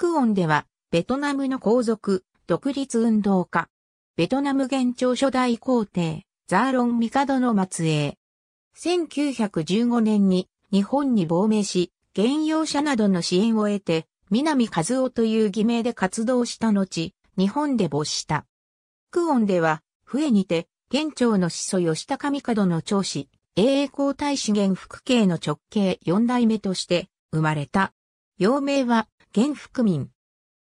クオンでは、ベトナムの皇族、独立運動家、ベトナム元朝初代皇帝、ザーロン・ミカドの末裔。1915年に日本に亡命し、現用者などの支援を得て、南和夫という偽名で活動した後、日本で没した。クオンでは、笛にて、元朝の始祖吉高門の長子、英英皇太子元福慶の直系四代目として生まれた。幼名は現福民。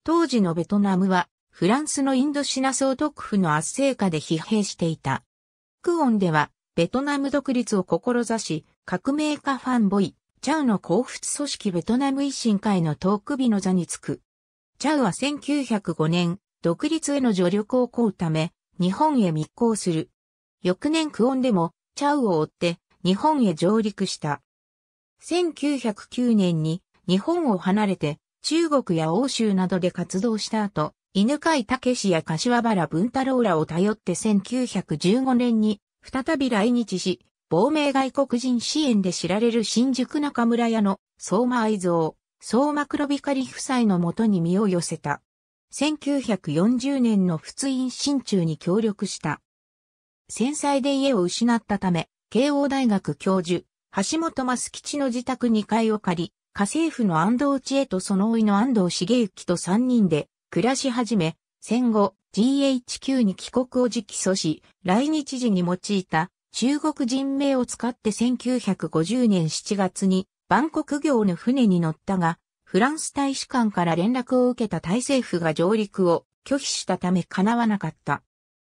当時のベトナムは、フランスのインドシナ総督府の圧政下で疲弊していた。クオンでは、ベトナム独立を志し、革命家ファンボイ、チャウの幸福組織ベトナム維新会のク日の座につく。チャウは1905年、独立への助力を請うため、日本へ密航する。翌年クオンでも、チャウを追って、日本へ上陸した。1909年に日本を離れて中国や欧州などで活動した後、犬飼武や柏原文太郎らを頼って1915年に再び来日し、亡命外国人支援で知られる新宿中村屋の相馬愛蔵、相馬黒光夫妻のもとに身を寄せた。1940年の仏印新中に協力した。戦災で家を失ったため、慶応大学教授、橋本増吉の自宅2階を借り、家政婦の安藤千恵とその甥の安藤茂之と三人で暮らし始め、戦後 GHQ に帰国を直訴し、来日時に用いた中国人名を使って1950年7月に万国行の船に乗ったが、フランス大使館から連絡を受けた大政府が上陸を拒否したため叶わなかった。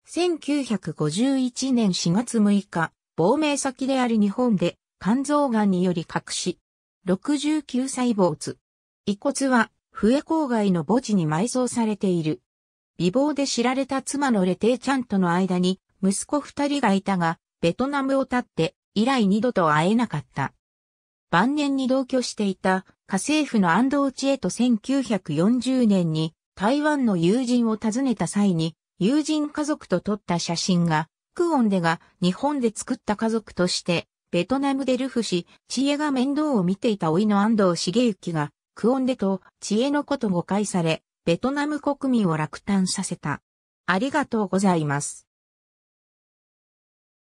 1951年4月6日、亡命先である日本で肝臓癌により隠し、69歳没。遺骨は、笛郊外の墓地に埋葬されている。美貌で知られた妻のレテイちゃんとの間に、息子二人がいたが、ベトナムを経って、以来二度と会えなかった。晩年に同居していた、家政婦の安藤千恵と1940年に、台湾の友人を訪ねた際に、友人家族と撮った写真が、クオンでが日本で作った家族としてベトナムでルフ氏、知恵が面倒を見ていた老いの安藤茂之が、クオンデと知恵の子と誤解され、ベトナム国民を落胆させた。ありがとうございます。